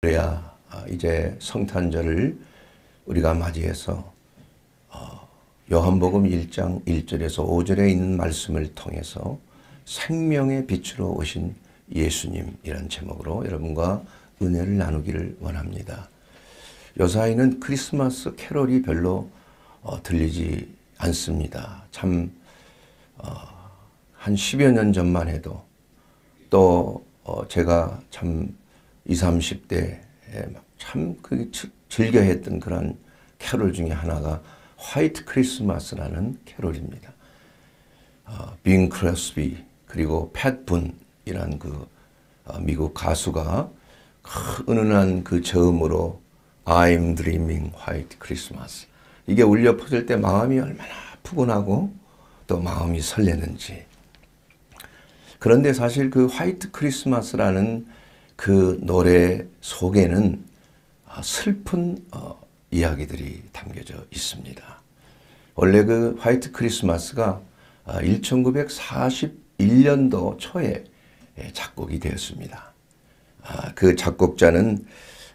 그래야 아, 이제 성탄절을 우리가 맞이해서 어, 요한복음 1장 1절에서 5절에 있는 말씀을 통해서 생명의 빛으로 오신 예수님이란 제목으로 여러분과 은혜를 나누기를 원합니다. 요사이는 크리스마스 캐롤이 별로 어, 들리지 않습니다. 참한 어, 10여 년 전만 해도 또 어, 제가 참 20, 30대에 참 그 즐겨 했던 그런 캐롤 중에 하나가 화이트 크리스마스라는 캐롤입니다. 어, 빈 크레스비 그리고 팻 분이란 그 어, 미국 가수가 그 은은한 그 저음으로 I'm dreaming white Christmas 이게 울려 퍼질 때 마음이 얼마나 푸근하고 또 마음이 설레는지 그런데 사실 그 화이트 크리스마스라는 그 노래 속에는 아, 슬픈 어, 이야기들이 담겨져 있습니다. 원래 그 화이트 크리스마스가 1941년도 아, 초에 예, 작곡이 되었습니다. 아, 그 작곡자는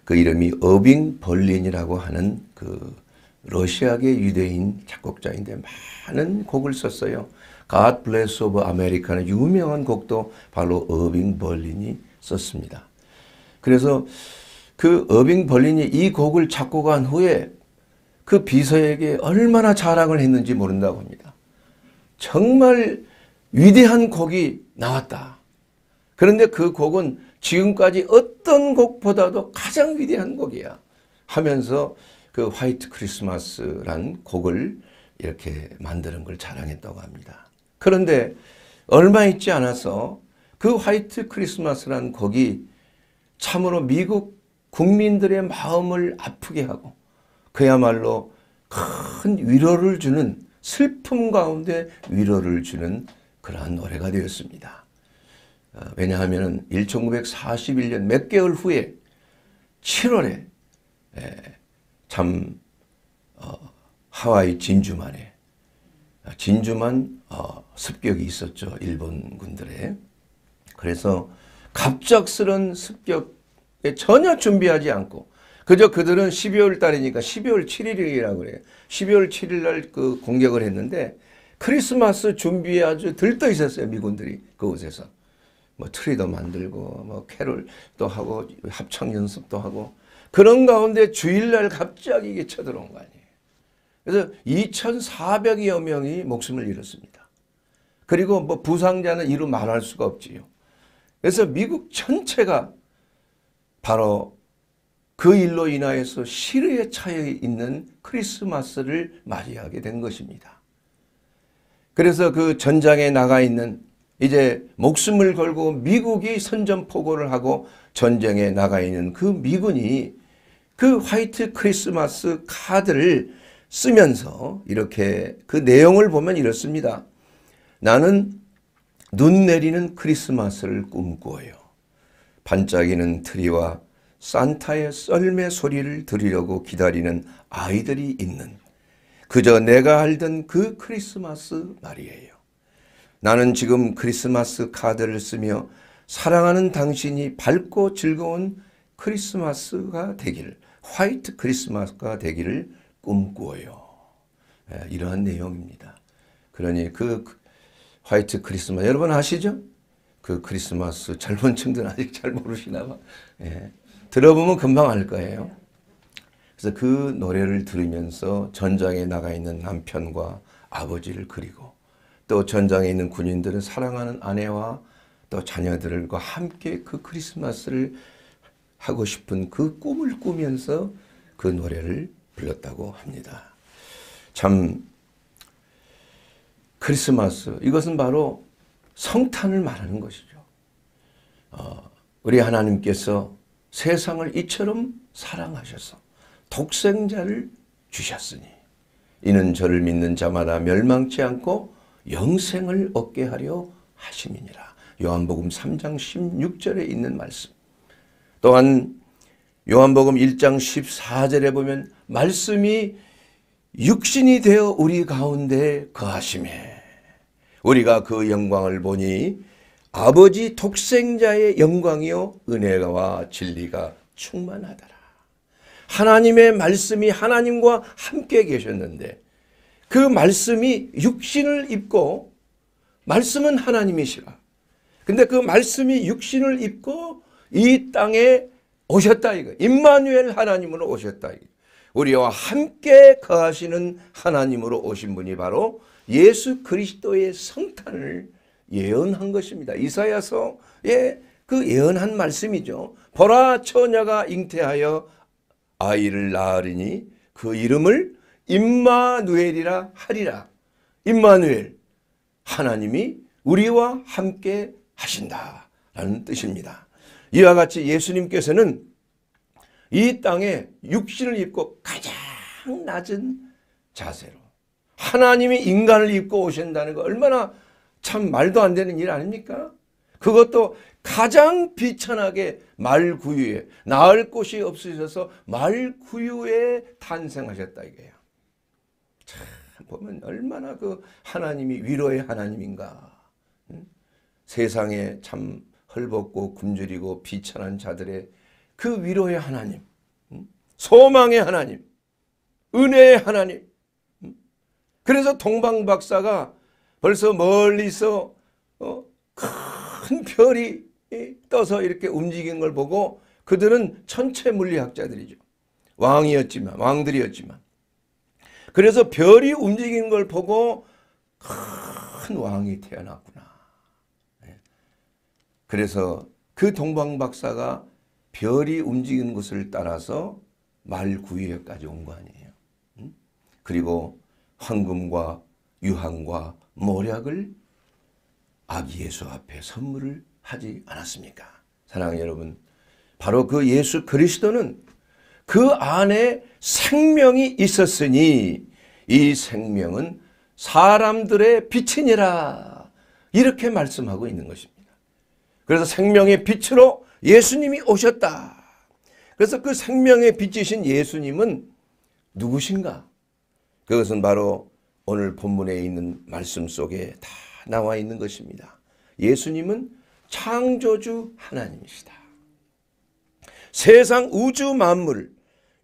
그 이름이 어빙 벌린이라고 하는 그 러시아계 유대인 작곡자인데 많은 곡을 썼어요. God Bless of America는 유명한 곡도 바로 어빙 벌린이 썼습니다. 그래서 그 어빙 벌린이 이 곡을 찾고 간 후에 그 비서에게 얼마나 자랑을 했는지 모른다고 합니다. 정말 위대한 곡이 나왔다. 그런데 그 곡은 지금까지 어떤 곡보다도 가장 위대한 곡이야 하면서 그 화이트 크리스마스란 곡을 이렇게 만드는 걸 자랑했다고 합니다. 그런데 얼마 있지 않아서 그 화이트 크리스마스란 곡이 참으로 미국 국민들의 마음을 아프게 하고 그야말로 큰 위로를 주는 슬픔 가운데 위로를 주는 그러한 노래가 되었습니다. 어, 왜냐하면 1941년 몇 개월 후에 7월에 예, 참 어, 하와이 진주만에 아, 진주만 어, 습격이 있었죠. 일본군들의. 그래서 갑작스런 습격에 전혀 준비하지 않고 그저 그들은 12월 달이니까 12월 7일이라고 그래요. 12월 7일 날 그 공격을 했는데 크리스마스 준비에 아주 들떠 있었어요. 미군들이 그곳에서. 뭐 트리도 만들고 뭐 캐롤도 하고 합창 연습도 하고 그런 가운데 주일날 갑자기 이게 쳐들어온 거 아니에요. 그래서 2,400여 명이 목숨을 잃었습니다. 그리고 뭐 부상자는 이루 말할 수가 없지요. 그래서 미국 전체가 바로 그 일로 인하여서 시뢰에 차여 있는 크리스마스를 맞이하게 된 것입니다. 그래서 그 전장에 나가 있는 이제 목숨을 걸고 미국이 선전포고를 하고 전쟁에 나가 있는 그 미군이 그 화이트 크리스마스 카드를 쓰면서 이렇게 그 내용을 보면 이렇습니다. 나는 눈 내리는 크리스마스를 꿈꾸어요. 반짝이는 트리와 산타의 썰매 소리를 들으려고 기다리는 아이들이 있는 그저 내가 알던 그 크리스마스 말이에요 나는 지금 크리스마스 카드를 쓰며 사랑하는 당신이 밝고 즐거운 크리스마스가 되길, 화이트 크리스마스가 되기를 꿈꾸어요. 예, 이러한 내용입니다. 그러니 그 화이트 크리스마스. 여러분 아시죠? 그 크리스마스 젊은 층들은 아직 잘 모르시나 봐. 예. 들어보면 금방 알 거예요. 그래서 그 노래를 들으면서 전장에 나가 있는 남편과 아버지를 그리고 또 전장에 있는 군인들은 사랑하는 아내와 또 자녀들과 함께 그 크리스마스를 하고 싶은 그 꿈을 꾸면서 그 노래를 불렀다고 합니다. 참 크리스마스 이것은 바로 성탄을 말하는 것이죠. 어, 우리 하나님께서 세상을 이처럼 사랑하셔서 독생자를 주셨으니 이는 저를 믿는 자마다 멸망치 않고 영생을 얻게 하려 하심이니라. 요한복음 3장 16절에 있는 말씀. 또한 요한복음 1장 14절에 보면 말씀이 육신이 되어 우리 가운데 거하심에 우리가 그 영광을 보니 아버지 독생자의 영광이요 은혜와 가 진리가 충만하더라. 하나님의 말씀이 하나님과 함께 계셨는데 그 말씀이 육신을 입고 말씀은 하나님이시라. 근데 그 말씀이 육신을 입고 이 땅에 오셨다 이거. 임마누엘 하나님으로 오셨다 이거. 우리와 함께 거하시는 하나님으로 오신 분이 바로 예수 그리스도의 성탄을 예언한 것입니다. 이사야서의 그 예언한 말씀이죠. 보라 처녀가 잉태하여 아이를 낳으리니 그 이름을 임마누엘이라 하리라. 임마누엘 하나님이 우리와 함께 하신다라는 뜻입니다. 이와 같이 예수님께서는 이 땅에 육신을 입고 가장 낮은 자세로 하나님이 인간을 입고 오신다는 거 얼마나 참 말도 안 되는 일 아닙니까? 그것도 가장 비천하게 말구유에 나을 곳이 없으셔서 말구유에 탄생하셨다 이게요. 참 보면 얼마나 그 하나님이 위로의 하나님인가. 응? 세상에 참 헐벗고 굶주리고 비천한 자들의 그 위로의 하나님, 응? 소망의 하나님, 은혜의 하나님, 그래서 동방 박사가 벌써 멀리서 어, 큰 별이 떠서 이렇게 움직인 걸 보고 그들은 천체 물리학자들이죠. 왕이었지만 왕들이었지만 그래서 별이 움직인 걸 보고 큰 왕이 태어났구나. 예. 그래서 그 동방 박사가 별이 움직이는 것을 따라서 말구유에까지 온 거 아니에요. 음? 그리고 황금과 유황과 모략을 아기 예수 앞에 선물을 하지 않았습니까? 사랑 여러분, 바로 그 예수 그리스도는 그 안에 생명이 있었으니 이 생명은 사람들의 빛이니라 이렇게 말씀하고 있는 것입니다. 그래서 생명의 빛으로 예수님이 오셨다. 그래서 그 생명의 빛이신 예수님은 누구신가? 그것은 바로 오늘 본문에 있는 말씀 속에 다 나와 있는 것입니다. 예수님은 창조주 하나님이시다. 세상 우주 만물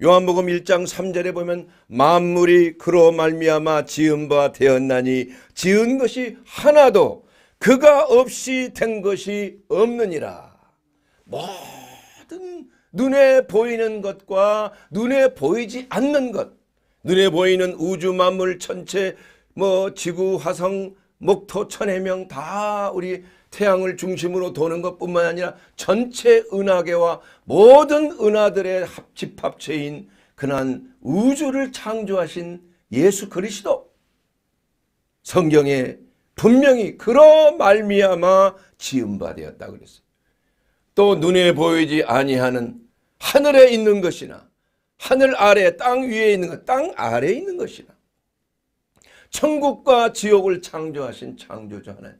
요한복음 1장 3절에 보면 만물이 그로 말미암아 지은 바 되었나니 지은 것이 하나도 그가 없이 된 것이 없느니라. 모든 눈에 보이는 것과 눈에 보이지 않는 것 눈에 보이는 우주 만물 천체 뭐 지구 화성 목토 천해명 다 우리 태양을 중심으로 도는 것뿐만 아니라 전체 은하계와 모든 은하들의 합집합체인 그난 우주를 창조하신 예수 그리스도 성경에 분명히 그러 말미암아 지음바 되었다 그랬어요. 또 눈에 보이지 아니하는 하늘에 있는 것이나 하늘 아래 땅 위에 있는 것, 땅 아래에 있는 것이라. 천국과 지옥을 창조하신 창조주 하나님.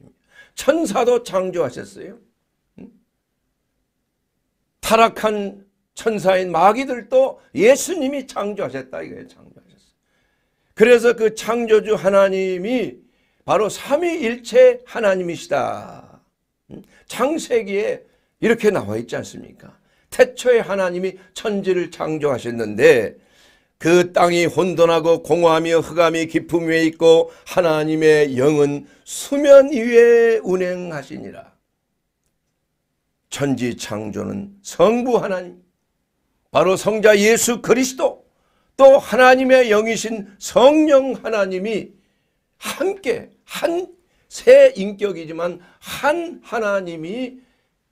천사도 창조하셨어요. 타락한 천사인 마귀들도 예수님이 창조하셨다 이거예요. 창조하셨어요. 그래서 그 창조주 하나님이 바로 삼위일체 하나님이시다. 창세기에 이렇게 나와 있지 않습니까? 태초에 하나님이 천지를 창조하셨는데 그 땅이 혼돈하고 공허하며 흑암이 깊음 위에 있고 하나님의 영은 수면 위에 운행하시니라. 천지 창조는 성부 하나님, 바로 성자 예수 그리스도, 또 하나님의 영이신 성령 하나님이 함께 한 새 인격이지만 한 하나님이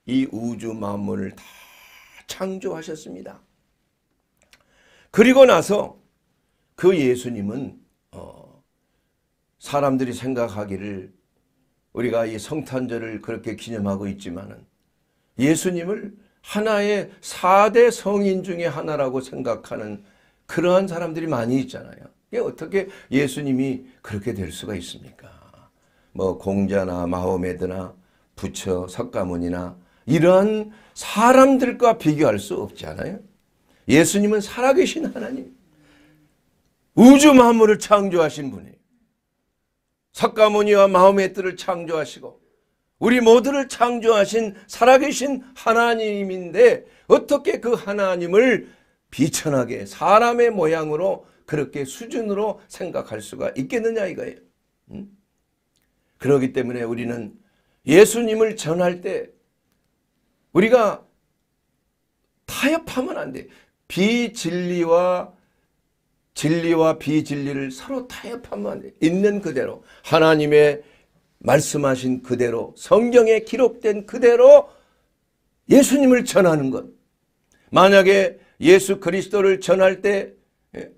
이 우주 만물을 다 창조하셨습니다. 그리고 나서 그 예수님은 어 사람들이 생각하기를 우리가 이 성탄절을 그렇게 기념하고 있지만은 예수님을 하나의 4대 성인 중에 하나라고 생각하는 그러한 사람들이 많이 있잖아요. 어떻게 예수님이 그렇게 될 수가 있습니까? 뭐 공자나 마호메드나 부처 석가모니나 이러한 사람들과 비교할 수 없잖아요. 예수님은 살아계신 하나님. 우주 만물을 창조하신 분이에요. 석가모니와 마음의 뜰을 창조하시고 우리 모두를 창조하신 살아계신 하나님인데 어떻게 그 하나님을 비천하게 사람의 모양으로 그렇게 수준으로 생각할 수가 있겠느냐 이거예요. 음? 그러기 때문에 우리는 예수님을 전할 때 우리가 타협하면 안 돼. 비진리와 진리와 비진리를 서로 타협하면 안 돼. 있는 그대로 하나님의 말씀하신 그대로 성경에 기록된 그대로 예수님을 전하는 것. 만약에 예수 그리스도를 전할 때 예,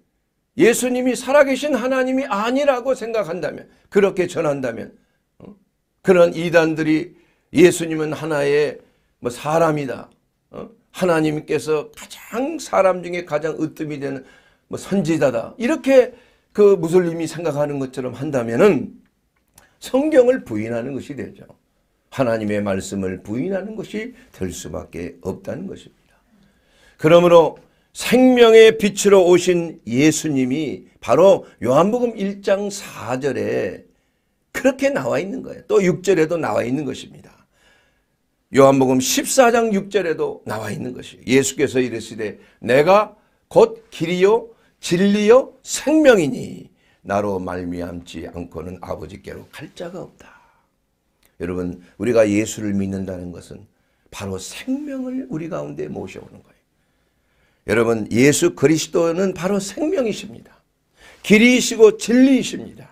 예수님이 살아계신 하나님이 아니라고 생각한다면 그렇게 전한다면 어? 그런 이단들이 예수님은 하나의 뭐 사람이다. 어? 하나님께서 가장 사람 중에 가장 으뜸이 되는 뭐 선지자다. 이렇게 그 무슬림이 생각하는 것처럼 한다면은 성경을 부인하는 것이 되죠. 하나님의 말씀을 부인하는 것이 될 수밖에 없다는 것입니다. 그러므로 생명의 빛으로 오신 예수님이 바로 요한복음 1장 4절에 그렇게 나와 있는 거예요. 또 6절에도 나와 있는 것입니다. 요한복음 14장 6절에도 나와 있는 것이에요. 예수께서 이르시되 내가 곧 길이요 진리요 생명이니 나로 말미암지 않고는 아버지께로 갈 자가 없다. 여러분 우리가 예수를 믿는다는 것은 바로 생명을 우리 가운데 모셔오는 거예요. 여러분 예수 그리스도는 바로 생명이십니다. 길이시고 진리이십니다.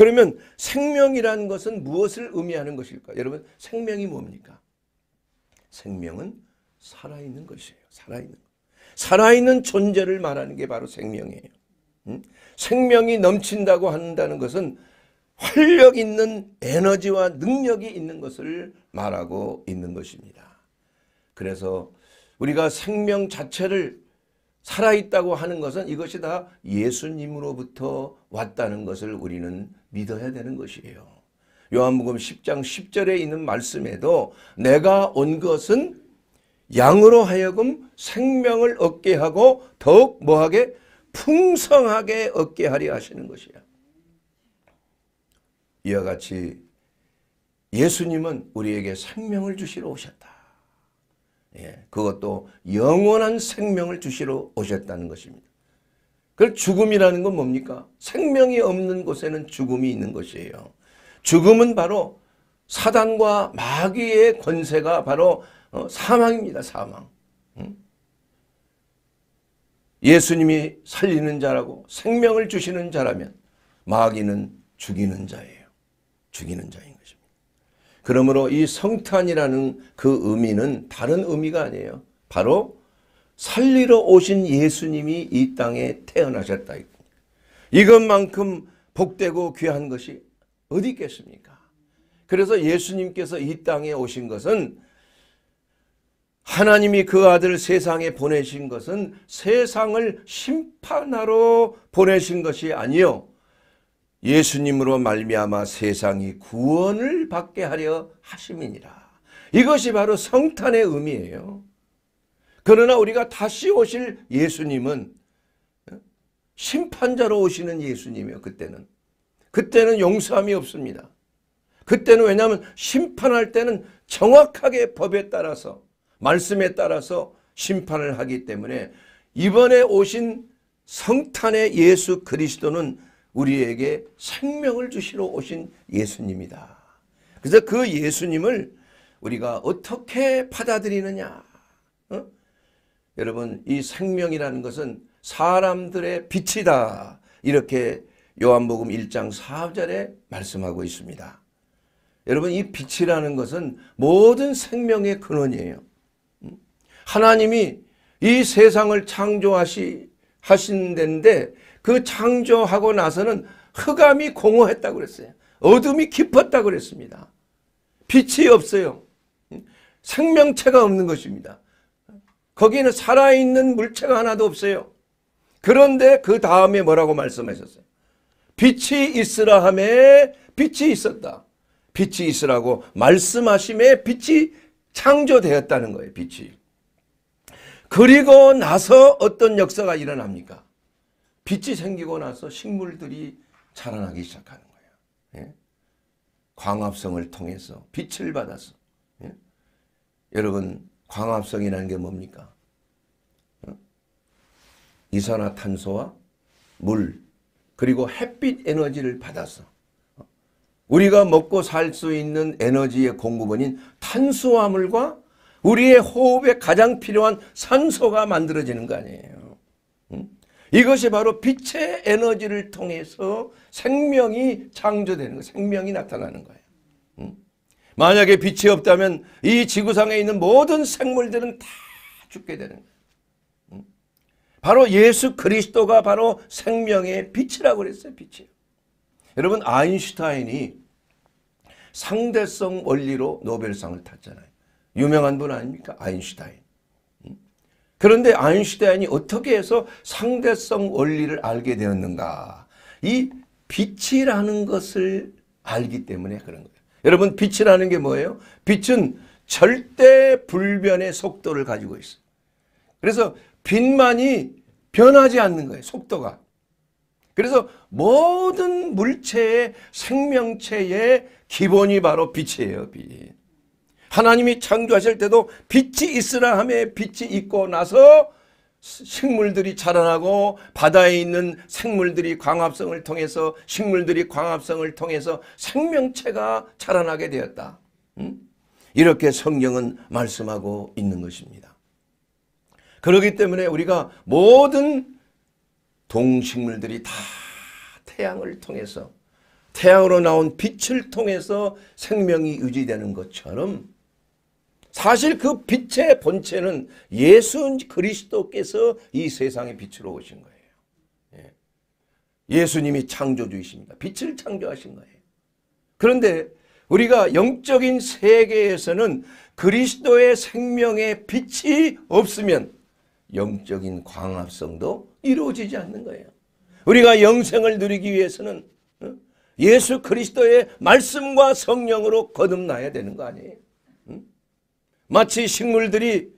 그러면 생명이라는 것은 무엇을 의미하는 것일까? 여러분 생명이 뭡니까? 생명은 살아있는 것이에요. 살아있는 살아있는 존재를 말하는 게 바로 생명이에요. 음? 생명이 넘친다고 한다는 것은 활력 있는 에너지와 능력이 있는 것을 말하고 있는 것입니다. 그래서 우리가 생명 자체를 살아있다고 하는 것은 이것이 다 예수님으로부터 왔다는 것을 우리는 믿어야 되는 것이에요. 요한복음 10장 10절에 있는 말씀에도 내가 온 것은 양으로 하여금 생명을 얻게 하고 더욱 뭐하게 풍성하게 얻게 하려 하시는 것이야. 이와 같이 예수님은 우리에게 생명을 주시러 오셨다. 예, 그것도 영원한 생명을 주시러 오셨다는 것입니다. 그 죽음이라는 건 뭡니까? 생명이 없는 곳에는 죽음이 있는 것이에요. 죽음은 바로 사단과 마귀의 권세가 바로 어, 사망입니다. 사망. 예수님이 살리는 자라고 생명을 주시는 자라면 마귀는 죽이는 자예요. 죽이는 자인 것입니다. 그러므로 이 성탄이라는 그 의미는 다른 의미가 아니에요. 바로 살리러 오신 예수님이 이 땅에 태어나셨다. 이것만큼 복되고 귀한 것이 어디 있겠습니까? 그래서 예수님께서 이 땅에 오신 것은 하나님이 그 아들을 세상에 보내신 것은 세상을 심판하러 보내신 것이 아니요. 예수님으로 말미암아 세상이 구원을 받게 하려 하심이니라. 이것이 바로 성탄의 의미예요. 그러나 우리가 다시 오실 예수님은 예? 심판자로 오시는 예수님이에요. 그때는. 그때는 용서함이 없습니다. 그때는 왜냐하면 심판할 때는 정확하게 법에 따라서 말씀에 따라서 심판을 하기 때문에 이번에 오신 성탄의 예수 그리스도는 우리에게 생명을 주시러 오신 예수님이다. 그래서 그 예수님을 우리가 어떻게 받아들이느냐 어? 여러분 이 생명이라는 것은 사람들의 빛이다. 이렇게 요한복음 1장 4절에 말씀하고 있습니다. 여러분 이 빛이라는 것은 모든 생명의 근원이에요. 음? 하나님이 이 세상을 창조하시 하신 데인데 그 창조하고 나서는 흑암이 공허했다고 그랬어요. 어둠이 깊었다고 그랬습니다. 빛이 없어요. 음? 생명체가 없는 것입니다. 거기는 살아있는 물체가 하나도 없어요. 그런데 그 다음에 뭐라고 말씀하셨어요? 빛이 있으라 함에 빛이 있었다. 빛이 있으라고 말씀하심에 빛이 창조되었다는 거예요. 빛이. 그리고 나서 어떤 역사가 일어납니까? 빛이 생기고 나서 식물들이 자라나기 시작하는 거예요. 예? 광합성을 통해서 빛을 받아서 예? 여러분 광합성이라는 게 뭡니까? 이산화탄소와 물 그리고 햇빛 에너지를 받아서 우리가 먹고 살 수 있는 에너지의 공급원인 탄수화물과 우리의 호흡에 가장 필요한 산소가 만들어지는 거 아니에요. 이것이 바로 빛의 에너지를 통해서 생명이 창조되는 거, 생명이 나타나는 거예요. 만약에 빛이 없다면 이 지구상에 있는 모든 생물들은 다 죽게 되는 거예요. 바로 예수 그리스도가 바로 생명의 빛이라고 그랬어요. 빛이 여러분 아인슈타인이 상대성 원리로 노벨상을 탔잖아요. 유명한 분 아닙니까? 아인슈타인. 그런데 아인슈타인이 어떻게 해서 상대성 원리를 알게 되었는가? 이 빛이라는 것을 알기 때문에 그런 거예요. 여러분 빛이라는 게 뭐예요? 빛은 절대 불변의 속도를 가지고 있어요. 그래서 빛만이 변하지 않는 거예요. 속도가. 그래서 모든 물체의 생명체의 기본이 바로 빛이에요. 빛. 하나님이 창조하실 때도 빛이 있으라 함에 빛이 있고 나서 식물들이 자라나고 바다에 있는 생물들이 광합성을 통해서 식물들이 광합성을 통해서 생명체가 자라나게 되었다. 음? 이렇게 성경은 말씀하고 있는 것입니다. 그렇기 때문에 우리가 모든 동식물들이 다 태양을 통해서 태양으로 나온 빛을 통해서 생명이 유지되는 것처럼 사실 그 빛의 본체는 예수 그리스도께서 이 세상에 빛으로 오신 거예요. 예. 수님이 창조주이십니다. 빛을 창조하신 거예요. 그런데 우리가 영적인 세계에서는 그리스도의 생명의 빛이 없으면 영적인 광합성도 이루어지지 않는 거예요. 우리가 영생을 누리기 위해서는 예수 그리스도의 말씀과 성령으로 거듭나야 되는 거 아니에요. 마치 식물들이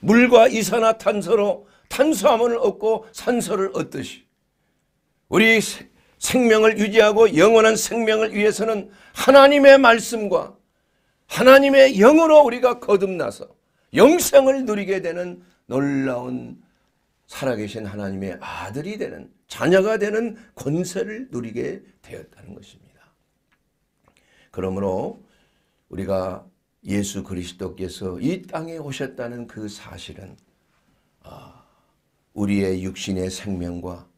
물과 이산화탄소로 탄수화물을 얻고 산소를 얻듯이 우리 생명을 유지하고 영원한 생명을 위해서는 하나님의 말씀과 하나님의 영으로 우리가 거듭나서 영생을 누리게 되는 놀라운 살아계신 하나님의 아들이 되는 자녀가 되는 권세를 누리게 되었다는 것입니다. 그러므로 우리가 예수 그리스도께서 이 땅에 오셨다는 그 사실은 아, 우리의 육신의 생명과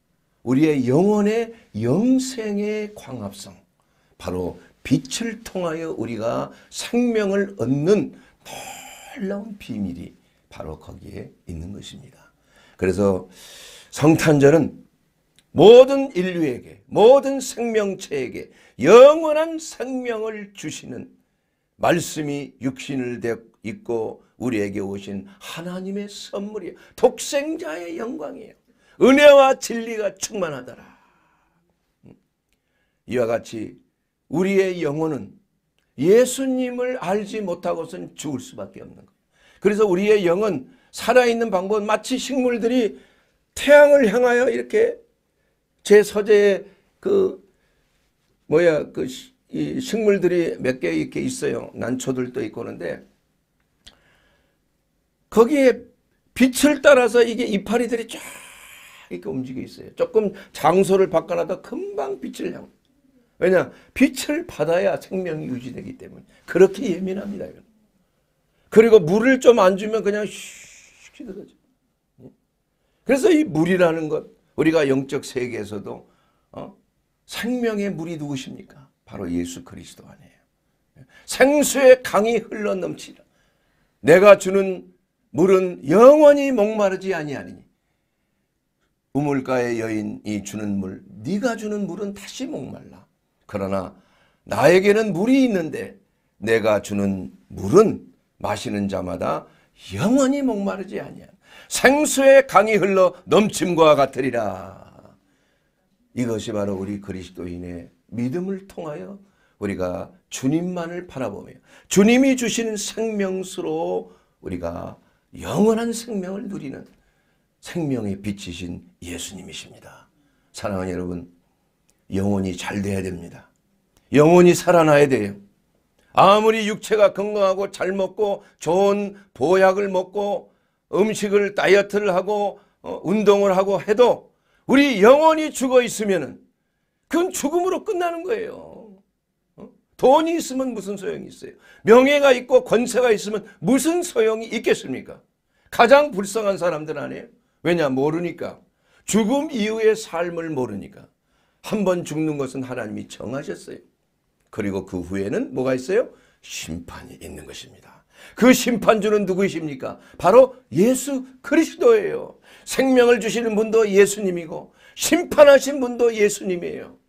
우리의 영혼의 영생의 광합성 바로 빛을 통하여 우리가 생명을 얻는 놀라운 비밀이 바로 거기에 있는 것입니다. 그래서 성탄절은 모든 인류에게 모든 생명체에게 영원한 생명을 주시는 말씀이 육신을 입고 우리에게 오신 하나님의 선물이에요. 독생자의 영광이에요. 은혜와 진리가 충만하더라. 음. 이와 같이 우리의 영혼은 예수님을 알지 못하고선 죽을 수밖에 없는 거예요. 그래서 우리의 영은 살아있는 방법은 마치 식물들이 태양을 향하여 이렇게 제 서재에 그 뭐야 그이 식물들이 몇 개 이렇게 있어요. 난초들도 있고 그런데 거기에 빛을 따라서 이게 이파리들이 쫙 이렇게 움직여 있어요. 조금 장소를 바꿔놔도 금방 빛을 향. 왜냐? 빛을 받아야 생명이 유지되기 때문에 그렇게 예민합니다. 그리고 물을 좀 안 주면 그냥 슉 시들어져. 그래서 이 물이라는 것 우리가 영적 세계에서도 어? 생명의 물이 누구십니까? 바로 예수 그리스도 안에요. 생수의 강이 흘러 넘치라. 내가 주는 물은 영원히 목마르지 아니하니 우물가의 여인이 주는 물, 네가 주는 물은 다시 목말라. 그러나 나에게는 물이 있는데 내가 주는 물은 마시는 자마다 영원히 목마르지 아니한 생수의 강이 흘러 넘침과 같으리라. 이것이 바로 우리 그리스도인의 믿음을 통하여 우리가 주님만을 바라보며 주님이 주시는 생명수로 우리가 영원한 생명을 누리는 생명의 빛이신 예수님이십니다. 사랑하는 여러분, 영혼이 잘 돼야 됩니다. 영혼이 살아나야 돼요. 아무리 육체가 건강하고 잘 먹고 좋은 보약을 먹고 음식을 다이어트를 하고 어, 운동을 하고 해도 우리 영혼이 죽어 있으면은 그건 죽음으로 끝나는 거예요. 어? 돈이 있으면 무슨 소용이 있어요? 명예가 있고 권세가 있으면 무슨 소용이 있겠습니까? 가장 불쌍한 사람들 아니에요? 왜냐? 모르니까. 죽음 이후의 삶을 모르니까. 한 번 죽는 것은 하나님이 정하셨어요. 그리고 그 후에는 뭐가 있어요? 심판이 있는 것입니다. 그 심판주는 누구이십니까? 바로 예수 그리스도예요. 생명을 주시는 분도 예수님이고 심판하신 분도 예수님이에요.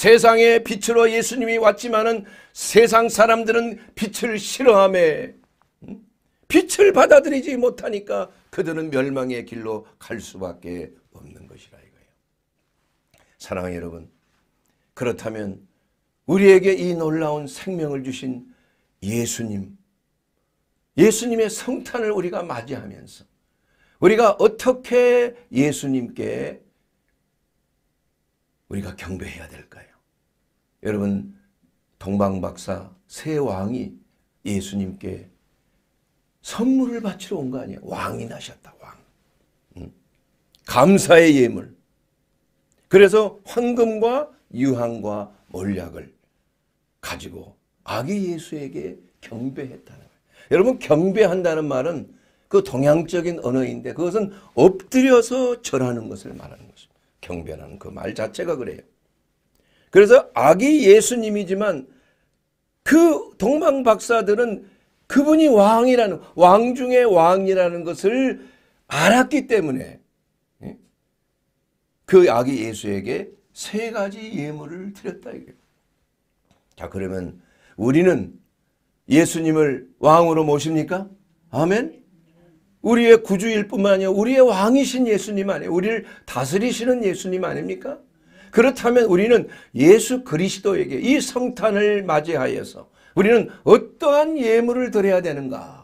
세상의 빛으로 예수님이 왔지만은 세상 사람들은 빛을 싫어함에 빛을 받아들이지 못하니까 그들은 멸망의 길로 갈 수밖에 없는 것이라 이거예요. 사랑하는 여러분 그렇다면 우리에게 이 놀라운 생명을 주신 예수님 예수님의 성탄을 우리가 맞이하면서 우리가 어떻게 예수님께 우리가 경배해야 될까요? 여러분 동방박사 세 왕이 예수님께 선물을 바치러 온 거 아니야. 왕이 나셨다. 왕. 감사의 예물. 그래서 황금과 유황과 몰약을 가지고 아기 예수에게 경배했다는 거예요. 여러분 경배한다는 말은 그 동양적인 언어인데 그것은 엎드려서 절하는 것을 말하는 것입니다. 경배라는 그 말 자체가 그래요. 그래서 아기 예수님이지만 그 동방 박사들은 그분이 왕이라는 왕 중의 왕이라는 것을 알았기 때문에 예? 그 아기 예수에게 세 가지 예물을 드렸다 이게. 자 그러면 우리는 예수님을 왕으로 모십니까? 아멘. 우리의 구주일 뿐만 아니라 우리의 왕이신 예수님 아니에요. 우리를 다스리시는 예수님 아닙니까? 그렇다면 우리는 예수 그리스도에게 이 성탄을 맞이하여서 우리는 어떠한 예물을 드려야 되는가?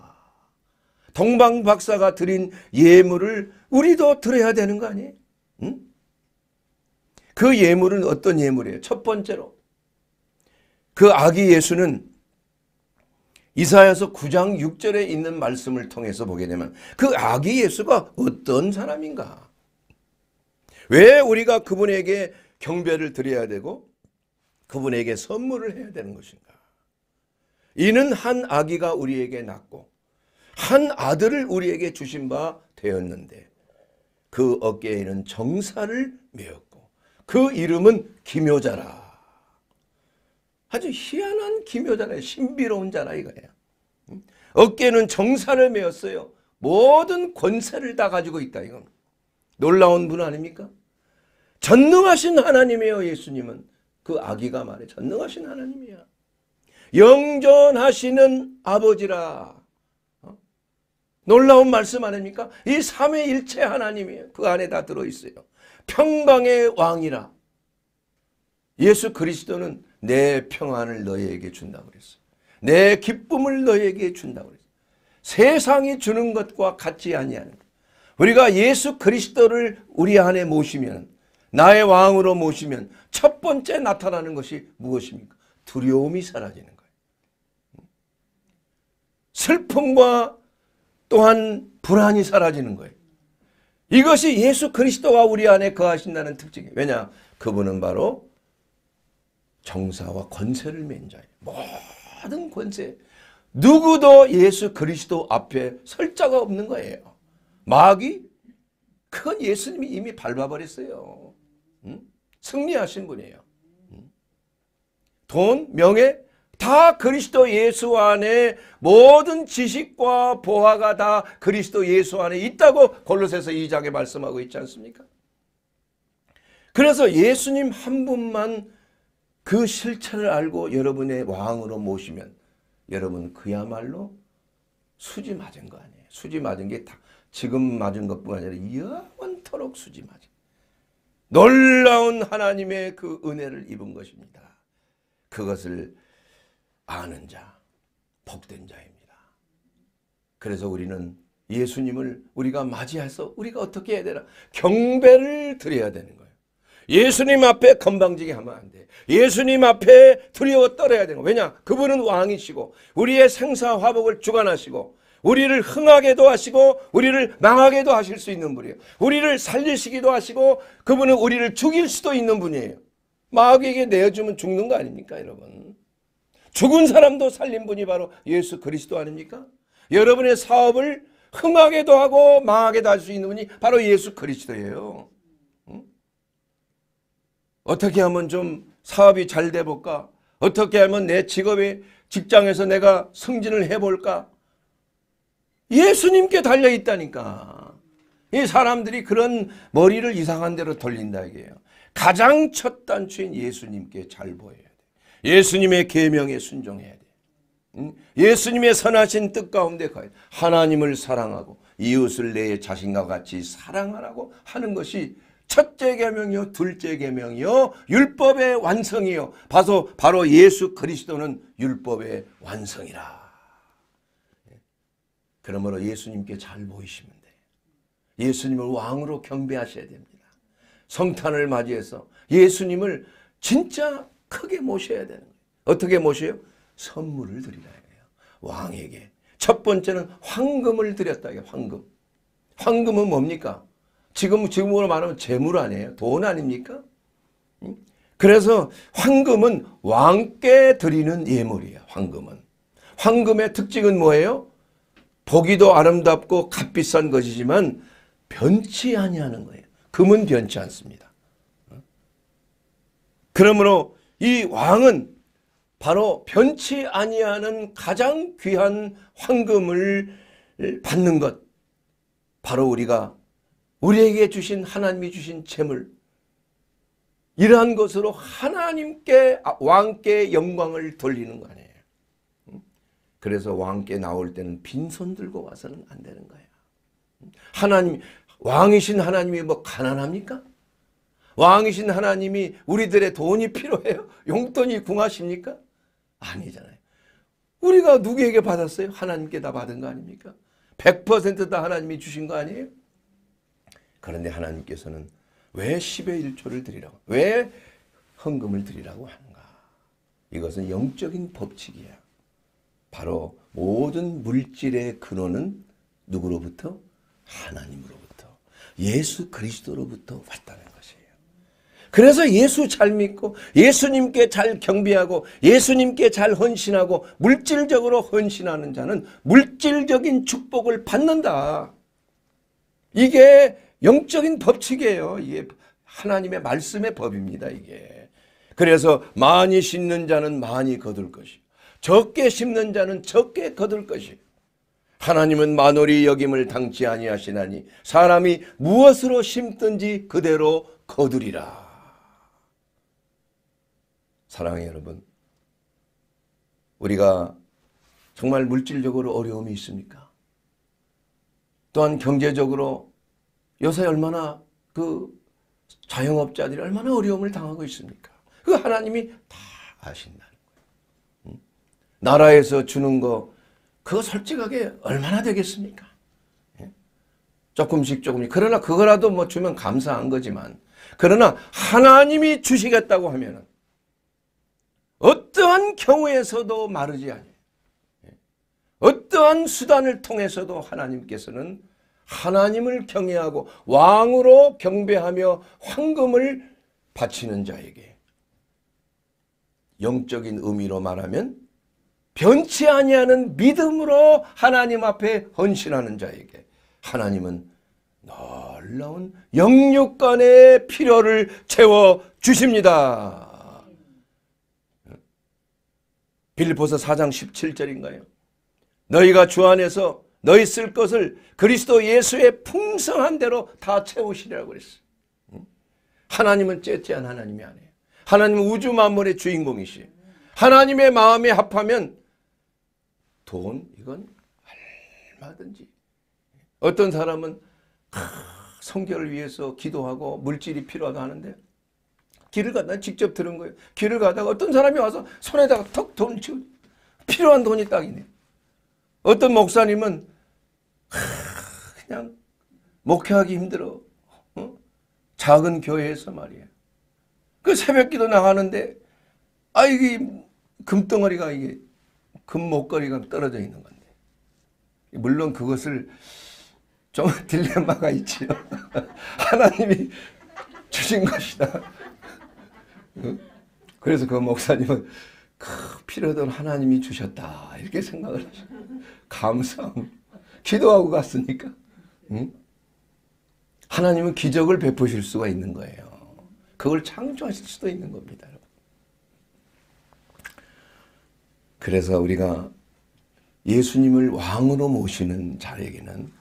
동방 박사가 드린 예물을 우리도 드려야 되는 거 아니에요? 응? 그 예물은 어떤 예물이에요? 첫 번째로 그 아기 예수는 이사야서 9장 6절에 있는 말씀을 통해서 보게 되면 그 아기 예수가 어떤 사람인가? 왜 우리가 그분에게 경배를 드려야 되고 그분에게 선물을 해야 되는 것인가? 이는 한 아기가 우리에게 낳고 한 아들을 우리에게 주신 바 되었는데 그 어깨에는 정사를 메었고 그 이름은 기묘자라. 아주 희한한 기묘자라 신비로운 자라 이거예요. 음? 어깨는 정사를 메었어요. 모든 권세를 다 가지고 있다 이건. 놀라운 분 아닙니까? 전능하신 하나님이에요 예수님은. 그 아기가 말해 전능하신 하나님이야. 영존하시는 아버지라. 어? 놀라운 말씀 아닙니까? 이 삼위일체 하나님이에요. 그 안에 다 들어있어요. 평강의 왕이라. 예수 그리스도는 내 평안을 너희에게 준다고 그랬어요. 내 기쁨을 너희에게 준다고 그랬어요. 세상이 주는 것과 같지 아니하는 것. 우리가 예수 그리스도를 우리 안에 모시면 나의 왕으로 모시면 첫 번째 나타나는 것이 무엇입니까? 두려움이 사라지는 거예요. 슬픔과 또한 불안이 사라지는 거예요. 이것이 예수 그리스도가 우리 안에 거하신다는 특징이에요. 왜냐? 그분은 바로 정사와 권세를 맨 자예요. 모든 권세. 누구도 예수 그리스도 앞에 설 자가 없는 거예요. 마귀? 그건 예수님이 이미 밟아버렸어요. 승리하신 분이에요. 돈, 명예 다 그리스도 예수 안에 모든 지식과 보화가 다 그리스도 예수 안에 있다고 골로새서 2장에 말씀하고 있지 않습니까? 그래서 예수님 한 분만 그 실체를 알고 여러분의 왕으로 모시면 여러분 그야말로 수지 맞은 거 아니에요. 수지 맞은 게 다 지금 맞은 것뿐 아니라 영원토록 수지 맞은 놀라운 하나님의 그 은혜를 입은 것입니다. 그것을 아는 자, 복된 자입니다. 그래서 우리는 예수님을 우리가 맞이해서 우리가 어떻게 해야 되나? 경배를 드려야 되는 거예요. 예수님 앞에 건방지게 하면 안 돼. 예수님 앞에 두려워 떨어야 되는 거예요. 왜냐? 그분은 왕이시고 우리의 생사화복을 주관하시고 우리를 흥하게도 하시고 우리를 망하게도 하실 수 있는 분이에요. 우리를 살리시기도 하시고 그분은 우리를 죽일 수도 있는 분이에요. 마귀에게 내어주면 죽는 거 아닙니까 여러분? 죽은 사람도 살린 분이 바로 예수 그리스도 아닙니까? 여러분의 사업을 흥하게도 하고 망하게도 할 수 있는 분이 바로 예수 그리스도예요. 어떻게 하면 좀 사업이 잘 돼볼까? 어떻게 하면 내 직업에 직장에서 내가 승진을 해볼까? 예수님께 달려 있다니까. 이 사람들이 그런 머리를 이상한 대로 돌린다 이게요. 가장 첫 단추인 예수님께 잘 보여야 돼. 예수님의 계명에 순종해야 돼. 예수님의 선하신 뜻 가운데 가야 돼. 하나님을 사랑하고 이웃을 내 자신과 같이 사랑하라고 하는 것이 첫째 계명이요 둘째 계명이요 율법의 완성이요. 바로 바로 예수 그리스도는 율법의 완성이라. 그러므로 예수님께 잘 보이시면 돼요. 예수님을 왕으로 경배하셔야 됩니다. 성탄을 맞이해서 예수님을 진짜 크게 모셔야 되는 거예요. 어떻게 모셔요? 선물을 드리라 해요. 왕에게. 첫 번째는 황금을 드렸다 해요. 황금. 황금은 뭡니까? 지금 지금으로 말하면 재물 아니에요. 돈 아닙니까? 그래서 황금은 왕께 드리는 예물이에요. 황금은. 황금의 특징은 뭐예요? 보기도 아름답고 값비싼 것이지만 변치 아니하는 거예요. 금은 변치 않습니다. 그러므로 이 왕은 바로 변치 아니하는 가장 귀한 황금을 받는 것 바로 우리가 우리에게 주신 하나님이 주신 재물 이러한 것으로 하나님께 아, 왕께 영광을 돌리는 거 아니에요. 그래서 왕께 나올 때는 빈손 들고 와서는 안 되는 거야. 하나님 왕이신 하나님이 뭐 가난합니까? 왕이신 하나님이 우리들의 돈이 필요해요? 용돈이 궁하십니까? 아니잖아요. 우리가 누구에게 받았어요? 하나님께 다 받은 거 아닙니까? 100%다 하나님이 주신 거 아니에요? 그런데 하나님께서는 왜 10의 1초를 드리라고 왜 헌금을 드리라고 하는가? 이것은 영적인 법칙이야. 바로 모든 물질의 근원은 누구로부터? 하나님으로부터. 예수 그리스도로부터 왔다는 것이에요. 그래서 예수 잘 믿고 예수님께 잘 경배하고 예수님께 잘 헌신하고 물질적으로 헌신하는 자는 물질적인 축복을 받는다. 이게 영적인 법칙이에요. 이게 하나님의 말씀의 법입니다. 이게. 그래서 많이 심는 자는 많이 거둘 것이요. 적게 심는 자는 적게 거둘 것이 하나님은 마누리 역임을 당치 아니하시나니 사람이 무엇으로 심든지 그대로 거두리라. 사랑해 여러분. 우리가 정말 물질적으로 어려움이 있습니까? 또한 경제적으로 요새 얼마나 그 자영업자들이 얼마나 어려움을 당하고 있습니까? 그 하나님이 다 아신다. 나라에서 주는 거 그거 솔직하게 얼마나 되겠습니까? 예? 조금씩 조금씩 그러나 그거라도 뭐 주면 감사한 거지만 그러나 하나님이 주시겠다고 하면 어떠한 경우에서도 마르지 아요 예? 어떠한 수단을 통해서도 하나님께서는 하나님을 경외하고 왕으로 경배하며 황금을 바치는 자에게 영적인 의미로 말하면 변치 아니하는 믿음으로 하나님 앞에 헌신하는 자에게 하나님은 놀라운 영육간의 필요를 채워 주십니다. 빌보서 4장 17절인가요? 너희가 주 안에서 너희 쓸 것을 그리스도 예수의 풍성한 대로 다 채우시리라고 그랬어요. 하나님은 째째한 하나님이 아니에요. 하나님은 우주 만물의 주인공이시 하나님의 마음에 합하면 돈 이건 얼마든지 어떤 사람은 성결을 위해서 기도하고 물질이 필요하다 하는데 길을 가다 직접 들은 거예요. 길을 가다가 어떤 사람이 와서 손에다가 턱 돈을 치고 필요한 돈이 딱 있네. 어떤 목사님은 그냥 목회하기 힘들어. 어? 작은 교회에서 말이야. 그 새벽기도 나가는데 아 이게 금덩어리가 이게 금목걸이가 떨어져 있는 건데. 물론 그것을 좀 딜레마가 있지요. 하나님이 주신 것이다. 그래서 그 목사님은 그 필요던 하나님이 주셨다. 이렇게 생각을 하죠. 감사함. 기도하고 갔으니까. 응? 하나님은 기적을 베푸실 수가 있는 거예요. 그걸 창조하실 수도 있는 겁니다. 그래서 우리가 예수님을 왕으로 모시는 자에게는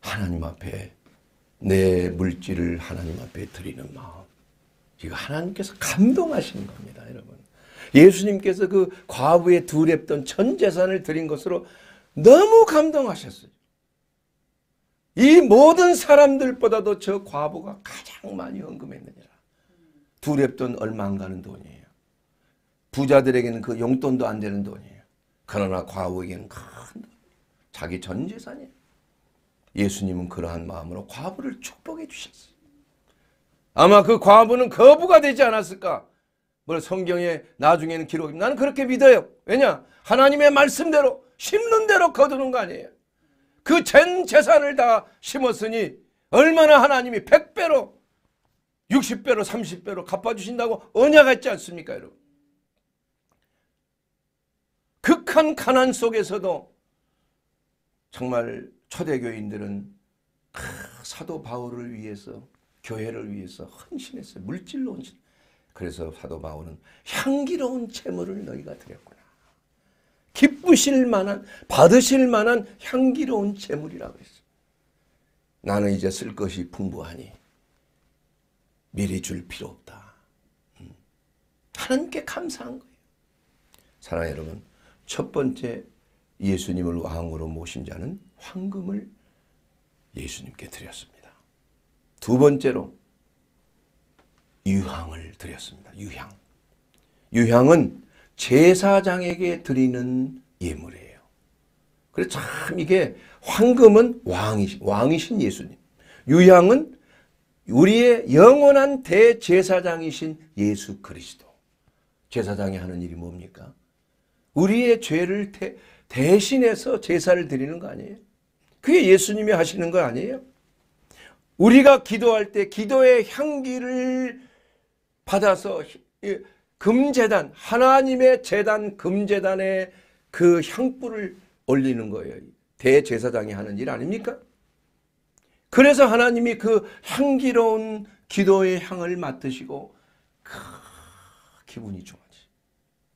하나님 앞에 내 물질을 하나님 앞에 드리는 마음. 이거 하나님께서 감동하시는 겁니다, 여러분. 예수님께서 그 과부의 두렵던전 재산을 드린 것으로 너무 감동하셨어요. 이 모든 사람들보다도 저 과부가 가장 많이 헌금했느니라. 두렵던 얼마 안 가는 돈이에요. 부자들에게는 그 용돈도 안 되는 돈이에요. 그러나 과부에게는 큰 돈. 자기 전 재산이에요. 예수님은 그러한 마음으로 과부를 축복해 주셨어요. 아마 그 과부는 거부가 되지 않았을까? 뭘 성경에 나중에는 기록이 나는 그렇게 믿어요. 왜냐? 하나님의 말씀대로 심는 대로 거두는 거 아니에요. 그 전 재산을 다 심었으니 얼마나 하나님이 100배로 60배로 30배로 갚아주신다고 언약했지 않습니까 여러분? 악한 가난 속에서도 정말 초대교인들은 아, 사도 바울을 위해서 교회를 위해서 헌신했어요. 물질로 헌신. 그래서 사도 바울은 향기로운 제물을 너희가 드렸구나. 기쁘실 만한 받으실 만한 향기로운 제물이라고 했어요. 나는 이제 쓸 것이 풍부하니 미리 줄 필요 없다. 음. 하나님께 감사한 거예요. 사랑하 여러분 첫 번째 예수님을 왕으로 모신 자는 황금을 예수님께 드렸습니다. 두 번째로 유향을 드렸습니다. 유향. 유향은 제사장에게 드리는 예물이에요. 그래서 참 이게 황금은 왕이 왕이신 예수님. 유향은 우리의 영원한 대제사장이신 예수 그리스도. 제사장이 하는 일이 뭡니까? 우리의 죄를 대, 대신해서 제사를 드리는 거 아니에요? 그게 예수님이 하시는 거 아니에요? 우리가 기도할 때 기도의 향기를 받아서 금재단 하나님의 재단 금재단에 그 향불을 올리는 거예요. 대제사장이 하는 일 아닙니까? 그래서 하나님이 그 향기로운 기도의 향을 맡으시고 그 기분이 좋아지.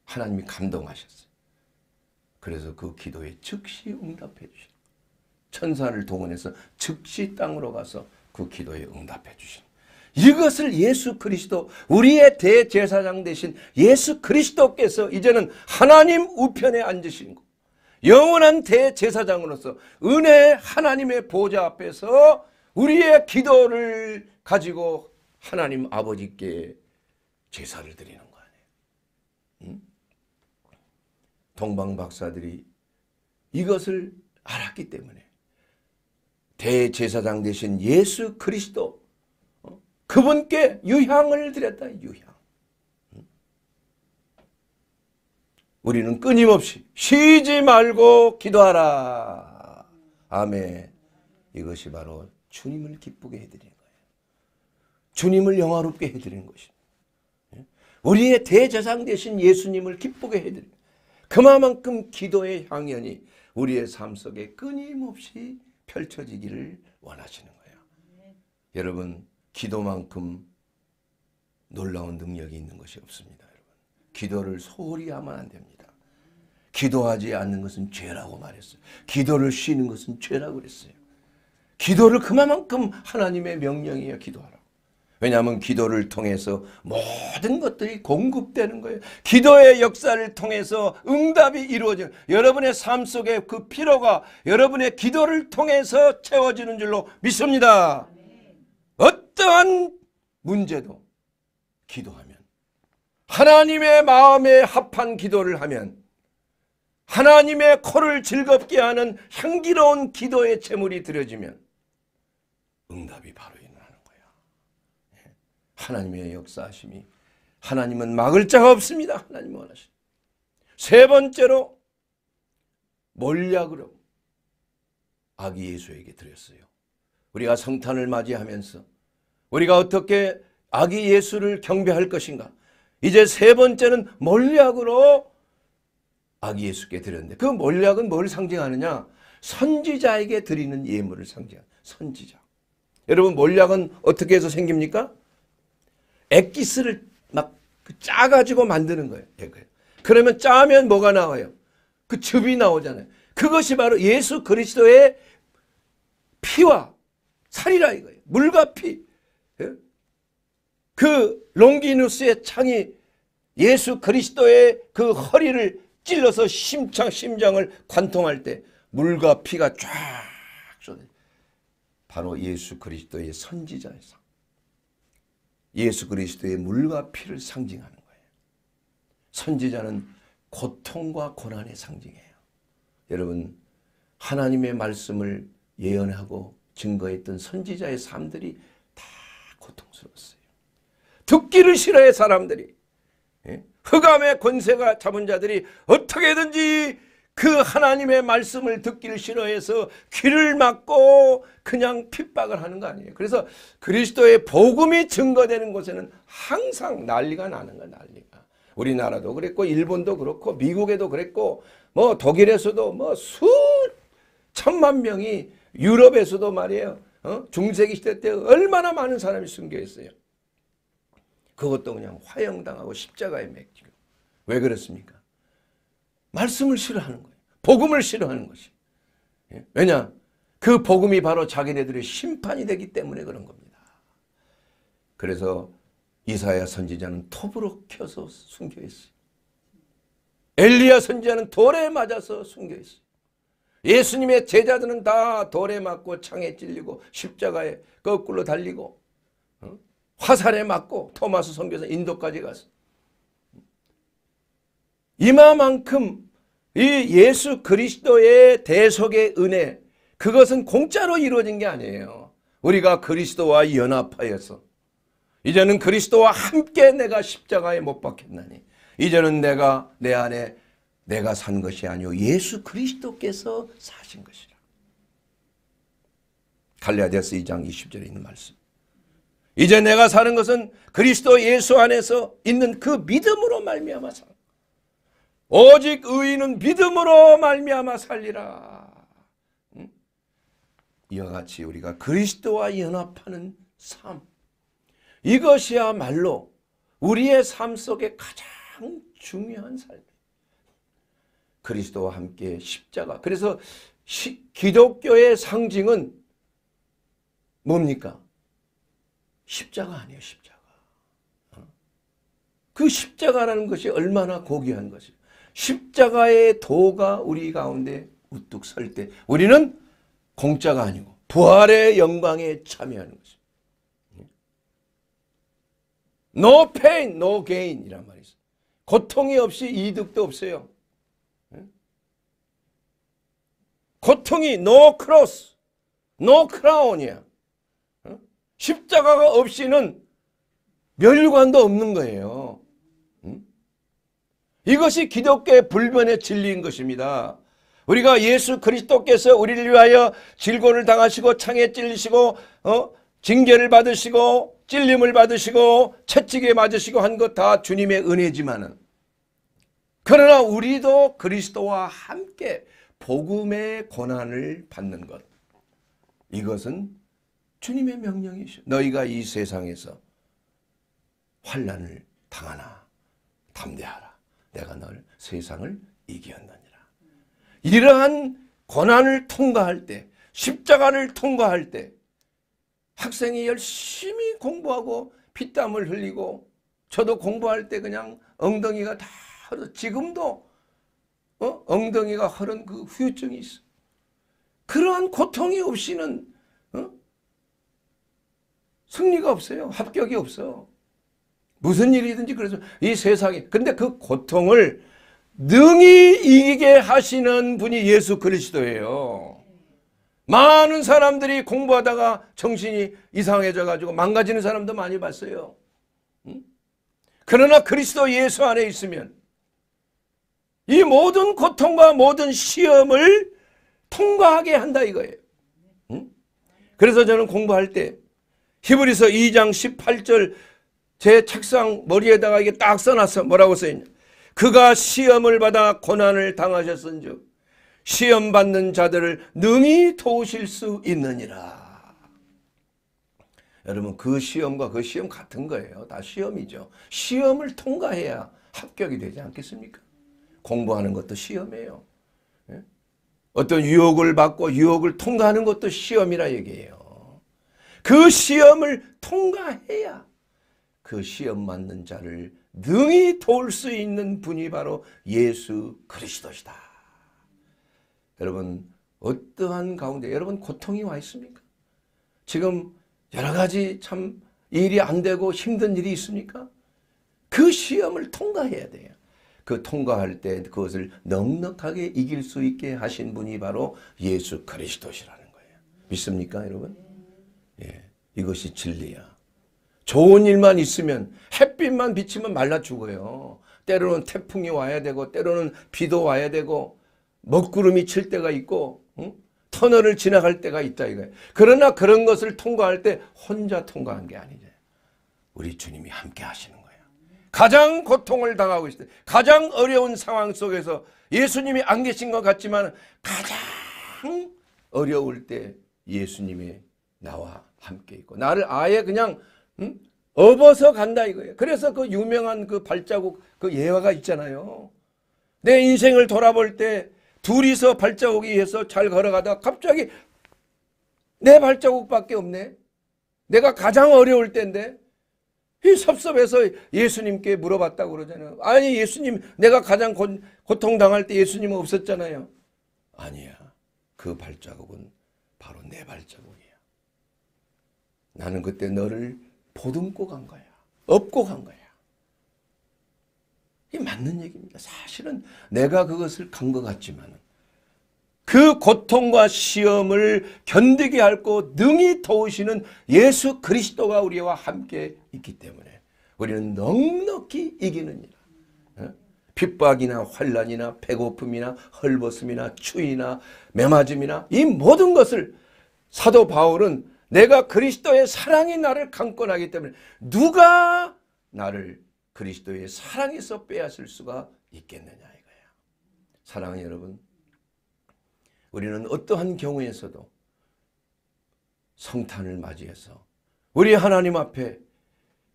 하나님이 감동하셨어요. 그래서 그 기도에 즉시 응답해 주신 천사를 동원해서 즉시 땅으로 가서 그 기도에 응답해 주신 이것을 예수 그리스도 우리의 대제사장 되신 예수 그리스도께서 이제는 하나님 우편에 앉으신 것 영원한 대제사장으로서 은혜 하나님의 보좌 앞에서 우리의 기도를 가지고 하나님 아버지께 제사를 드리는 것 동방 박사들이 이것을 알았기 때문에 대제사장 되신 예수 그리스도 어? 그분께 유향을 드렸다. 유향. 우리는 끊임없이 쉬지 말고 기도하라. 아멘. 이것이 바로 주님을 기쁘게 해드리는 거예요. 주님을 영화롭게 해드리는 것입니다. 예? 우리의 대제사장 되신 예수님을 기쁘게 해드리는 그만큼 기도의 향연이 우리의 삶 속에 끊임없이 펼쳐지기를 원하시는 거예요. 여러분 기도만큼 놀라운 능력이 있는 것이 없습니다. 여러분 기도를 소홀히 하면 안 됩니다. 기도하지 않는 것은 죄라고 말했어요. 기도를 쉬는 것은 죄라고 그랬어요. 기도를 그만큼 하나님의 명령이에요. 기도하라. 왜냐하면 기도를 통해서 모든 것들이 공급되는 거예요. 기도의 역사를 통해서 응답이 이루어지 여러분의 삶 속에 그 피로가 여러분의 기도를 통해서 채워지는 줄로 믿습니다. 어떠한 문제도 기도하면 하나님의 마음에 합한 기도를 하면 하나님의 코를 즐겁게 하는 향기로운 기도의 제물이 드려지면 응답이 바로 하나님의 역사하심이 하나님은 막을 자가 없습니다. 하나님 원하신. 세 번째로 몰약으로 아기 예수에게 드렸어요. 우리가 성탄을 맞이하면서 우리가 어떻게 아기 예수를 경배할 것인가. 이제 세 번째는 몰약으로 아기 예수께 드렸는데 그 몰약은 뭘 상징하느냐? 선지자에게 드리는 예물을 상징한 선지자. 여러분 몰약은 어떻게 해서 생깁니까? 액기스를 막 그 짜가지고 만드는 거예요. 그러면 짜면 뭐가 나와요? 그 즙이 나오잖아요. 그것이 바로 예수 그리스도의 피와 살이라 이거예요. 물과 피. 예? 그 롱기누스의 창이 예수 그리스도의 그 허리를 찔러서 심장, 심장을 관통할 때 물과 피가 쫙 쏟아요. 바로 예수 그리스도의 선지자의 상. 예수 그리스도의 물과 피를 상징하는 거예요. 선지자는 고통과 고난의 상징이에요. 여러분 하나님의 말씀을 예언하고 증거했던 선지자의 삶들이 다 고통스러웠어요. 듣기를 싫어해 사람들이 예? 흑암의 권세가 잡은 자들이 어떻게든지 그 하나님의 말씀을 듣기를 싫어해서 귀를 막고 그냥 핍박을 하는 거 아니에요. 그래서 그리스도의 복음이 증거되는 곳에는 항상 난리가 나는 거 난리가. 우리나라도 그랬고 일본도 그렇고 미국에도 그랬고 뭐 독일에서도 뭐 수 천만 명이 유럽에서도 말이에요. 어? 중세기 시대 때 얼마나 많은 사람이 순교했어요. 그것도 그냥 화형당하고 십자가에 맥히고. 왜 그렇습니까? 말씀을 싫어하는 거예요. 복음을 싫어하는 것이. 예? 왜냐? 그 복음이 바로 자기네들의 심판이 되기 때문에 그런 겁니다. 그래서 이사야 선지자는 톱으로 켜서 숨겨 있어요. 엘리야 선지자는 돌에 맞아서 숨겨 있어요. 예수님의 제자들은 다 돌에 맞고 창에 찔리고 십자가에 거꾸로 달리고 어? 화살에 맞고 토마스 선교사 인도까지 갔 가서 이마만큼 이 예수 그리스도의 대속의 은혜 그것은 공짜로 이루어진 게 아니에요. 우리가 그리스도와 연합하여서 이제는 그리스도와 함께 내가 십자가에 못 박혔나니 이제는 내가 내 안에 내가 산 것이 아니오 예수 그리스도께서 사신 것이라. 갈라디아서 2장 20절에 있는 말씀. 이제 내가 사는 것은 그리스도 예수 안에서 있는 그 믿음으로 말미암아 사 오직 의인은 믿음으로 말미암아 살리라. 이와 같이 우리가 그리스도와 연합하는 삶 이것이야말로 우리의 삶 속에 가장 중요한 삶 그리스도와 함께 십자가 그래서 시, 기독교의 상징은 뭡니까? 십자가 아니에요 십자가 어? 그 십자가라는 것이 얼마나 고귀한 것입니까? 십자가의 도가 우리 가운데 우뚝 설 때 우리는 공짜가 아니고 부활의 영광에 참여하는 것입니다. No pain, no gain 이란 말이죠. 고통이 없이 이득도 없어요. 예? 고통이 no cross, no crown이야. 예? 십자가가 없이는 멸관도 없는 거예요. 이것이 기독교의 불변의 진리인 것입니다. 우리가 예수 그리스도께서 우리를 위하여 질고를 당하시고 창에 찔리시고 어? 징계를 받으시고 찔림을 받으시고 채찍에 맞으시고 한 것 다 주님의 은혜지만은 그러나 우리도 그리스도와 함께 복음의 고난을 받는 것 이것은 주님의 명령이시오. 너희가 이 세상에서 환란을 당하나 담대하라. 내가 널 세상을 이기었느니라. 이러한 고난을 통과할 때 십자가를 통과할 때 학생이 열심히 공부하고 피땀을 흘리고 저도 공부할 때 그냥 엉덩이가 다 흐르 지금도 어? 엉덩이가 흐른 그 후유증이 있어. 그러한 고통이 없이는 어? 승리가 없어요. 합격이 없어. 무슨 일이든지 그래서 이 세상에 근데 그 고통을 능히 이기게 하시는 분이 예수 그리스도예요. 많은 사람들이 공부하다가 정신이 이상해져 가지고 망가지는 사람도 많이 봤어요. 그러나 그리스도 예수 안에 있으면 이 모든 고통과 모든 시험을 통과하게 한다 이거예요. 그래서 저는 공부할 때 히브리서 2장 18절 제 책상 머리에다가 이게 딱 써놨어. 뭐라고 써있냐. 그가 시험을 받아 고난을 당하셨은즉 시험 받는 자들을 능히 도우실 수 있느니라. 여러분 그 시험과 그 시험 같은 거예요. 다 시험이죠. 시험을 통과해야 합격이 되지 않겠습니까? 공부하는 것도 시험이에요. 예? 어떤 유혹을 받고 유혹을 통과하는 것도 시험이라 얘기해요. 그 시험을 통과해야 그 시험 맞는 자를 능히 도울 수 있는 분이 바로 예수 그리스도시다. 여러분 어떠한 가운데 여러분 고통이 와 있습니까? 지금 여러 가지 참 일이 안 되고 힘든 일이 있습니까? 그 시험을 통과해야 돼요. 그 통과할 때 그것을 넉넉하게 이길 수 있게 하신 분이 바로 예수 그리스도시라는 거예요. 믿습니까, 여러분? 예. 이것이 진리야. 좋은 일만 있으면 햇빛만 비치면 말라 죽어요. 때로는 태풍이 와야 되고 때로는 비도 와야 되고 먹구름이 칠 때가 있고 응? 터널을 지나갈 때가 있다 이거예요. 그러나 그런 것을 통과할 때 혼자 통과한 게 아니죠. 우리 주님이 함께 하시는 거예요. 가장 고통을 당하고 있을 때 가장 어려운 상황 속에서 예수님이 안 계신 것 같지만 가장 어려울 때 예수님이 나와 함께 있고 나를 아예 그냥 응? 업어서 간다 이거예요. 그래서 그 유명한 그 발자국 그 예화가 있잖아요. 내 인생을 돌아볼 때 둘이서 발자국이해서잘걸어가다 갑자기 내 발자국밖에 없네. 내가 가장 어려울 때인데 이 섭섭해서 예수님께 물어봤다고 그러잖아요. 아니 예수님 내가 가장 고, 고통당할 때 예수님은 없었잖아요. 아니야. 그 발자국은 바로 내 발자국이야. 나는 그때 너를 보듬고 간 거야. 업고 간 거야. 이 맞는 얘기입니다. 사실은 내가 그것을 간 것 같지만 그 고통과 시험을 견디게 할고 능히 도우시는 예수 그리스도가 우리와 함께 있기 때문에 우리는 넉넉히 이기느니라. 어? 핍박이나 환란이나 배고픔이나 헐벗음이나 추위나 매맞음이나 이 모든 것을 사도 바울은 내가 그리스도의 사랑이 나를 강권하기 때문에 누가 나를 그리스도의 사랑에서 빼앗을 수가 있겠느냐 이거야. 사랑하는 여러분 우리는 어떠한 경우에서도 성탄을 맞이해서 우리 하나님 앞에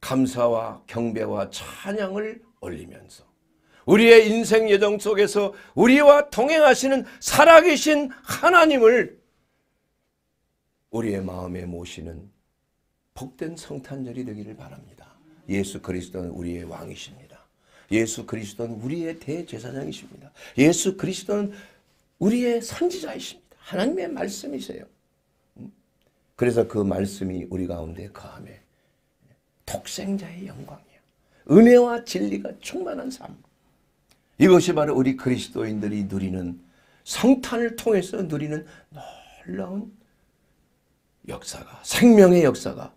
감사와 경배와 찬양을 올리면서 우리의 인생 여정 속에서 우리와 동행하시는 살아계신 하나님을 우리의 마음에 모시는 복된 성탄절이 되기를 바랍니다. 예수 그리스도는 우리의 왕이십니다. 예수 그리스도는 우리의 대제사장이십니다. 예수 그리스도는 우리의 선지자이십니다. 하나님의 말씀이세요. 음? 그래서 그 말씀이 우리 가운데 거함에 독생자의 영광이야. 은혜와 진리가 충만한 삶. 이것이 바로 우리 그리스도인들이 누리는 성탄을 통해서 누리는 놀라운 역사가 생명의 역사가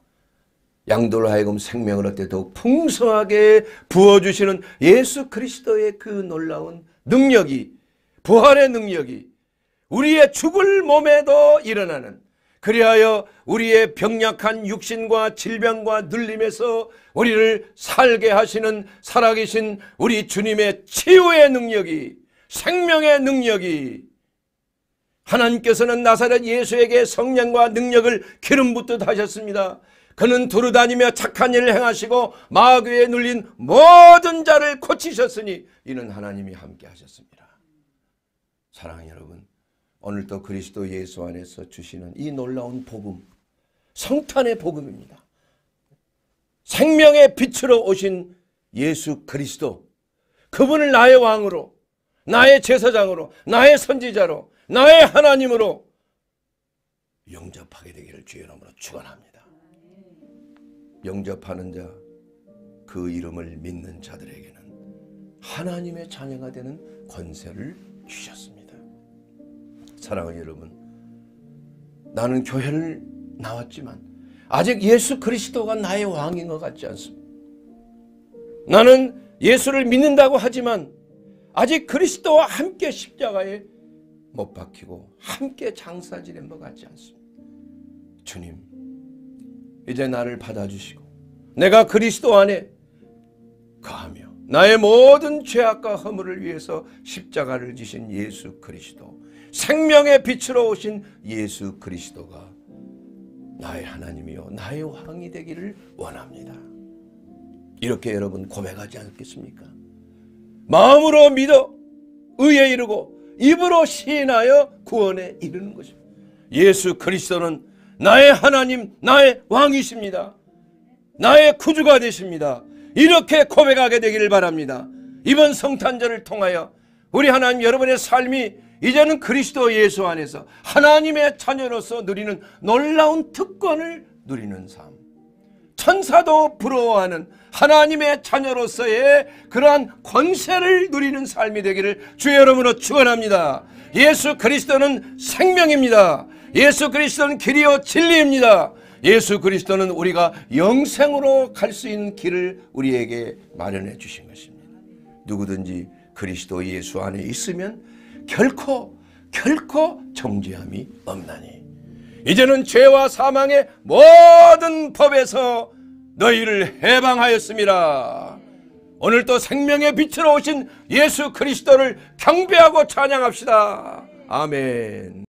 양도로 하여금 생명을 얻때 더욱 풍성하게 부어주시는 예수 그리스도의 그 놀라운 능력이 부활의 능력이 우리의 죽을 몸에도 일어나는 그리하여 우리의 병약한 육신과 질병과 눌림에서 우리를 살게 하시는 살아계신 우리 주님의 치유의 능력이 생명의 능력이 하나님께서는 나사렛 예수에게 성령과 능력을 기름 붓듯 하셨습니다. 그는 두루다니며 착한 일을 행하시고 마귀에 눌린 모든 자를 고치셨으니 이는 하나님이 함께 하셨습니다. 사랑 여러분 오늘도 그리스도 예수 안에서 주시는 이 놀라운 복음 성탄의 복음입니다. 생명의 빛으로 오신 예수 그리스도 그분을 나의 왕으로 나의 제사장으로 나의 선지자로 나의 하나님으로 영접하게 되기를 주의 이름으로 축원합니다. 영접하는 자, 그 이름을 믿는 자들에게는 하나님의 자녀가 되는 권세를 주셨습니다. 사랑하는 여러분, 나는 교회를 나왔지만 아직 예수 그리스도가 나의 왕인 것 같지 않습니다. 나는 예수를 믿는다고 하지만 아직 그리스도와 함께 십자가에 못 박히고 함께 장사 지낸 것 같지 않습니다. 주님, 이제 나를 받아주시고 내가 그리스도 안에 거하며 나의 모든 죄악과 허물을 위해서 십자가를 지신 예수 그리스도 생명의 빛으로 오신 예수 그리스도가 나의 하나님이요 나의 왕이 되기를 원합니다. 이렇게 여러분 고백하지 않겠습니까? 마음으로 믿어 의에 이르고 입으로 시인하여 구원에 이르는 것입니다. 예수 그리스도는 나의 하나님, 나의 왕이십니다. 나의 구주가 되십니다. 이렇게 고백하게 되기를 바랍니다. 이번 성탄절을 통하여 우리 하나님 여러분의 삶이 이제는 그리스도 예수 안에서 하나님의 자녀로서 누리는 놀라운 특권을 누리는 삶. 천사도 부러워하는 하나님의 자녀로서의 그러한 권세를 누리는 삶이 되기를 주의 여러분으로 축원합니다. 예수 그리스도는 생명입니다. 예수 그리스도는 길이요 진리입니다. 예수 그리스도는 우리가 영생으로 갈 수 있는 길을 우리에게 마련해 주신 것입니다. 누구든지 그리스도 예수 안에 있으면 결코 결코 정죄함이 없나니 이제는 죄와 사망의 모든 법에서 너희를 해방하였습니다. 오늘 또 생명의 빛으로 오신 예수 그리스도를 경배하고 찬양합시다. 아멘.